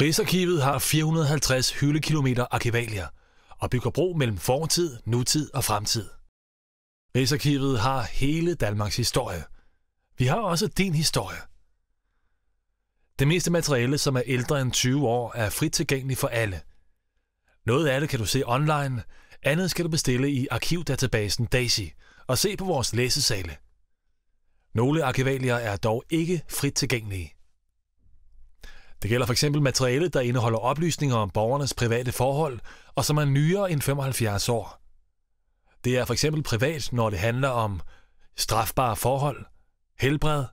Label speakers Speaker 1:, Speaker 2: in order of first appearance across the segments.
Speaker 1: Rigsarkivet har 450 hyldekilometer arkivalier og bygger bro mellem fortid, nutid og fremtid. Rigsarkivet har hele Danmarks historie. Vi har også din historie. Det meste materiale, som er ældre end 20 år, er frit tilgængeligt for alle. Noget af det kan du se online, andet skal du bestille i arkivdatabasen DAISY og se på vores læsesale. Nogle arkivalier er dog ikke frit tilgængelige. Det gælder f.eks. materiale, der indeholder oplysninger om borgernes private forhold, og som er nyere end 75 år. Det er f.eks. privat, når det handler om strafbare forhold, helbred,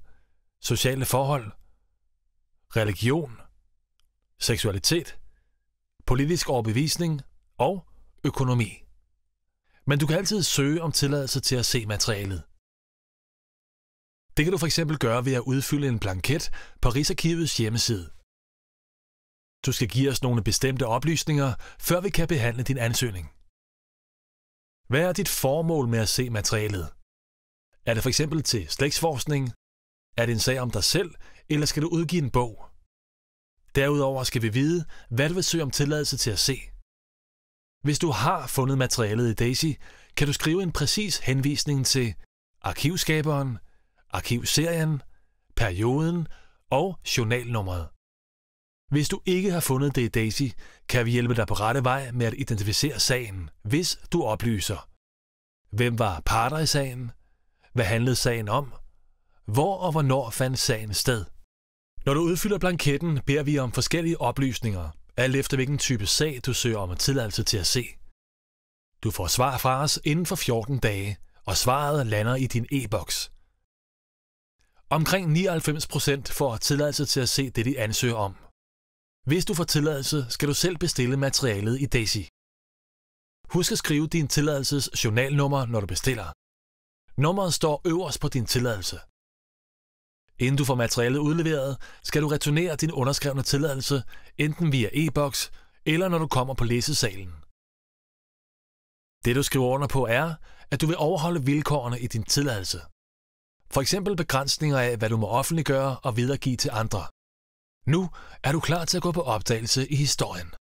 Speaker 1: sociale forhold, religion, seksualitet, politisk overbevisning og økonomi. Men du kan altid søge om tilladelse til at se materialet. Det kan du for eksempel gøre ved at udfylde en blanket på Rigsarkivets hjemmeside. Du skal give os nogle bestemte oplysninger, før vi kan behandle din ansøgning. Hvad er dit formål med at se materialet? Er det for eksempel til slægtsforskning? Er det en sag om dig selv, eller skal du udgive en bog? Derudover skal vi vide, hvad du vil søge om tilladelse til at se. Hvis du har fundet materialet i Daisy, kan du skrive en præcis henvisning til arkivskaberen, arkivserien, perioden og journalnummeret. Hvis du ikke har fundet det, Daisy, kan vi hjælpe dig på rette vej med at identificere sagen, hvis du oplyser. Hvem var parter i sagen? Hvad handlede sagen om? Hvor og hvornår fandt sagen sted? Når du udfylder blanketten, beder vi om forskellige oplysninger, alt efter hvilken type sag du søger om at tilladelse til at se. Du får svar fra os inden for 14 dage, og svaret lander i din e-boks. Omkring 99% får tilladelse til at se det, de ansøger om. Hvis du får tilladelse, skal du selv bestille materialet i Daisy. Husk at skrive din tilladelses journalnummer, når du bestiller. Nummeret står øverst på din tilladelse. Inden du får materialet udleveret, skal du returnere din underskrevne tilladelse, enten via e-boks eller når du kommer på læsesalen. Det du skriver under på er, at du vil overholde vilkårene i din tilladelse. For eksempel begrænsninger af, hvad du må offentliggøre og videregive til andre. Nu er du klar til at gå på opdagelse i historien.